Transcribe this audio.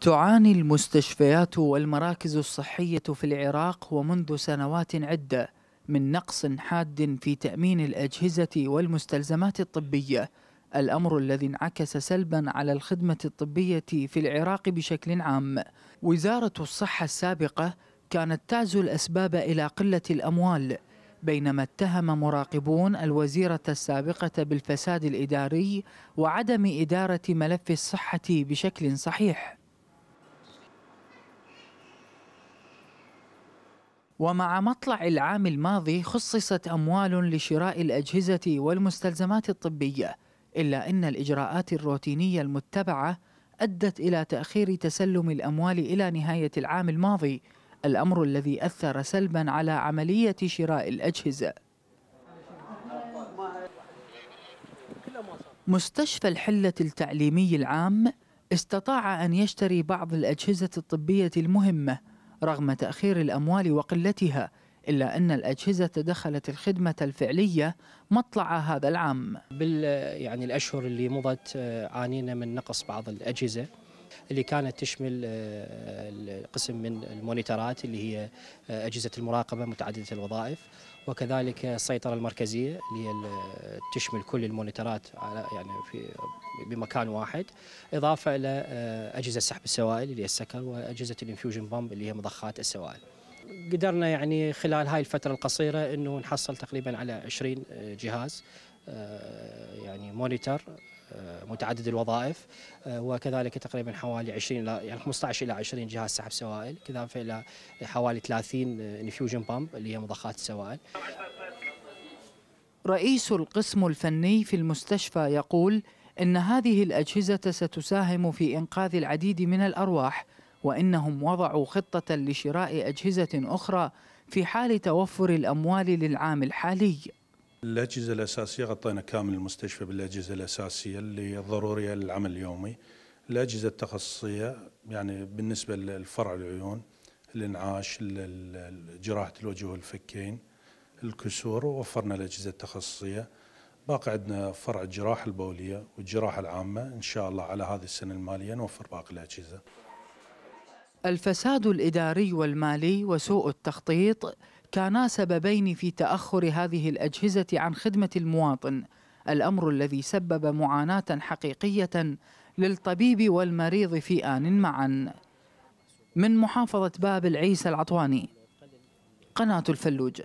تعاني المستشفيات والمراكز الصحية في العراق ومنذ سنوات عدة من نقص حاد في تأمين الأجهزة والمستلزمات الطبية الأمر الذي انعكس سلبا على الخدمة الطبية في العراق بشكل عام وزارة الصحة السابقة كانت تعزو الأسباب إلى قلة الأموال بينما اتهم مراقبون الوزيرة السابقة بالفساد الإداري وعدم إدارة ملف الصحة بشكل صحيح ومع مطلع العام الماضي خصصت أموال لشراء الأجهزة والمستلزمات الطبية إلا أن الإجراءات الروتينية المتبعة أدت إلى تأخير تسلم الأموال إلى نهاية العام الماضي الأمر الذي أثر سلبا على عملية شراء الأجهزة مستشفى الحلة التعليمي العام استطاع أن يشتري بعض الأجهزة الطبية المهمة رغم تأخير الأموال وقلتها إلا أن الأجهزة دخلت الخدمة الفعلية مطلع هذا العام بال يعني الأشهر اللي مضت آه، عانينا من نقص بعض الأجهزة اللي كانت تشمل آه، قسم من المونيترات اللي هي آه، أجهزة المراقبة متعددة الوظائف وكذلك السيطرة المركزية اللي هي آه، تشمل كل المونيترات على يعني في بمكان واحد إضافة إلى أجهزة سحب السوائل اللي هي السكر وأجهزة الانفيوجن بامب اللي هي مضخات السوائل قدرنا يعني خلال هاي الفترة القصيرة أنه نحصل تقريبا على 20 جهاز يعني مونيتر آه، متعدد الوظائف آه، وكذلك تقريبا حوالي 20 الى يعني 15 الى 20 جهاز سحب سوائل كذلك الى حوالي 30 انفيوجن بامب اللي هي مضخات السوائل رئيس القسم الفني في المستشفى يقول ان هذه الاجهزه ستساهم في انقاذ العديد من الارواح وانهم وضعوا خطه لشراء اجهزه اخرى في حال توفر الاموال للعام الحالي الأجهزة الأساسية غطينا كامل المستشفى بالأجهزة الأساسية اللي ضرورية للعمل اليومي الأجهزة التخصصية يعني بالنسبة للفرع العيون الإنعاش جراحة الوجه والفكين الكسور ووفرنا الأجهزة التخصصية باقي عندنا فرع الجراحة البولية والجراحة العامة إن شاء الله على هذه السنة المالية نوفر باقي الأجهزة الفساد الإداري والمالي وسوء التخطيط كانا سببين في تاخر هذه الاجهزه عن خدمه المواطن الامر الذي سبب معاناه حقيقيه للطبيب والمريض في ان معا من محافظه باب العيسى العطواني قناه الفلوج